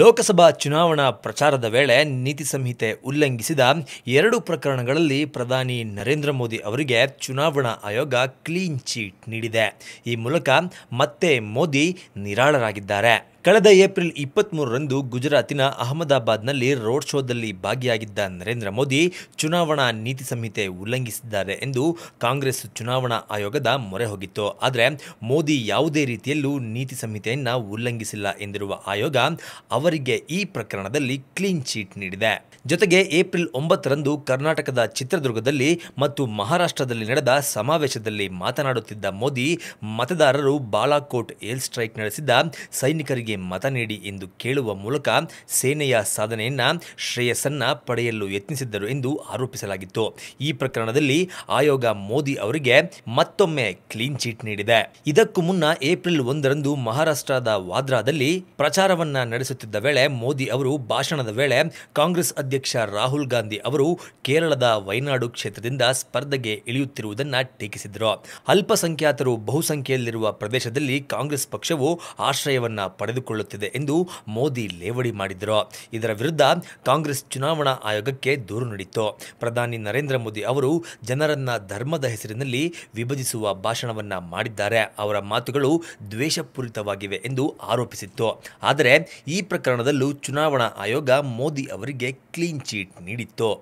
ಲೋಕಸಭಾ ಚುನಾವಣಾ ಪ್ರಚಾರದ ವೇಳೆ ನೀತಿ ಸಂಹಿತೆ ಉಲ್ಲಂಘಿಸಿದ ಎರಡು ಪ್ರಕರಣಗಳಲ್ಲಿ ಪ್ರಧಾನಿ ನರೇಂದ್ರ ಮೋದಿ ಅವರಿಗೆ ಚುನಾವಣಾ ಆಯೋಗ ಕ್ಲೀನ್ ಚೀಟ್ ನೀಡಿದೆ ಈ ಮೂಲಕ ಮತ್ತೆ ಮೋದಿ ನಿರಾಳರಾಗಿದ್ದಾರೆ ಕಳೆದ ಏಪ್ರಿಲ್ ಇಪ್ಪತ್ತ್ಮೂರರಂದು ಗುಜರಾತಿನ ಅಹಮದಾಬಾದ್ನಲ್ಲಿ ರೋಡ್ ಶೋದಲ್ಲಿ ಭಾಗಿಯಾಗಿದ್ದ ನರೇಂದ್ರ ಮೋದಿ ಚುನಾವಣಾ ನೀತಿ ಸಂಹಿತೆ ಉಲ್ಲಂಘಿಸಿದ್ದಾರೆ ಎಂದು ಕಾಂಗ್ರೆಸ್ ಚುನಾವಣಾ ಆಯೋಗದ ಮೊರೆ ಹೋಗಿತ್ತು ಆದರೆ ಮೋದಿ ಯಾವುದೇ ರೀತಿಯಲ್ಲೂ ನೀತಿ ಸಂಹಿತೆಯನ್ನು ಉಲ್ಲಂಘಿಸಿಲ್ಲ ಎಂದಿರುವ ಆಯೋಗ ಅವರಿಗೆ ಈ ಪ್ರಕರಣದಲ್ಲಿ ಕ್ಲೀನ್ ಚೀಟ್ ನೀಡಿದೆ ಜೊತೆಗೆ ಏಪ್ರಿಲ್ ಒಂಬತ್ತರಂದು ಕರ್ನಾಟಕದ ಚಿತ್ರದುರ್ಗದಲ್ಲಿ ಮತ್ತು ಮಹಾರಾಷ್ಟ್ರದಲ್ಲಿ ನಡೆದ ಸಮಾವೇಶದಲ್ಲಿ ಮಾತನಾಡುತ್ತಿದ್ದ ಮೋದಿ ಮತದಾರರು ಬಾಲಾಕೋಟ್ ಏರ್ ಸ್ಟ್ರೈಕ್ ನಡೆಸಿದ್ದ ಸೈನಿಕರಿಗೆ ಮತ ನೀಡಿ ಎಂದು ಕೇಳುವ ಮೂಲಕ ಸೇನೆಯ ಸಾಧನೆಯನ್ನ ಶ್ರೇಯಸ್ಸನ್ನ ಪಡೆಯಲು ಯತ್ನಿಸಿದ್ದರು ಎಂದು ಆರೋಪಿಸಲಾಗಿತ್ತು ಈ ಪ್ರಕರಣದಲ್ಲಿ ಆಯೋಗ ಮೋದಿ ಅವರಿಗೆ ಮತ್ತೊಮ್ಮೆ ಕ್ಲೀನ್ ಚೀಟ್ ನೀಡಿದೆ ಇದಕ್ಕೂ ಮುನ್ನ ಏಪ್ರಿಲ್ ಒಂದರಂದು ಮಹಾರಾಷ್ಟ್ರದ ವಾದ್ರಾದಲ್ಲಿ ಪ್ರಚಾರವನ್ನ ನಡೆಸುತ್ತಿದ್ದ ವೇಳೆ ಮೋದಿ ಅವರು ಭಾಷಣದ ವೇಳೆ ಕಾಂಗ್ರೆಸ್ ಅಧ್ಯಕ್ಷ ರಾಹುಲ್ ಗಾಂಧಿ ಅವರು ಕೇರಳದ ವೈನಾಡು ಕ್ಷೇತ್ರದಿಂದ ಸ್ಪರ್ಧೆಗೆ ಇಳಿಯುತ್ತಿರುವುದನ್ನು ಟೀಕಿಸಿದರು ಅಲ್ಪಸಂಖ್ಯಾತರು ಬಹುಸಂಖ್ಯೆಯಲ್ಲಿರುವ ಪ್ರದೇಶದಲ್ಲಿ ಕಾಂಗ್ರೆಸ್ ಪಕ್ಷವು ಆಶ್ರಯವನ್ನ ಪಡೆದು ಕೊಳ್ಳುತ್ತಿದೆ ಎಂದು ಮೋದಿ ಲೇವಡಿ ಮಾಡಿದರು ಇದರ ವಿರುದ್ಧ ಕಾಂಗ್ರೆಸ್ ಚುನಾವಣಾ ಆಯೋಗಕ್ಕೆ ದೂರು ನೀಡಿತ್ತು ಪ್ರಧಾನಿ ನರೇಂದ್ರ ಮೋದಿ ಅವರು ಜನರನ್ನ ಧರ್ಮದ ಹೆಸರಿನಲ್ಲಿ ವಿಭಜಿಸುವ ಭಾಷಣವನ್ನ ಮಾಡಿದ್ದಾರೆ ಅವರ ಮಾತುಗಳು ದ್ವೇಷಪೂರಿತವಾಗಿವೆ ಎಂದು ಆರೋಪಿಸಿತ್ತು ಆದರೆ ಈ ಪ್ರಕರಣದಲ್ಲೂ ಚುನಾವಣಾ ಆಯೋಗ ಮೋದಿ ಅವರಿಗೆ ಕ್ಲೀನ್ ಚೀಟ್ ನೀಡಿತ್ತು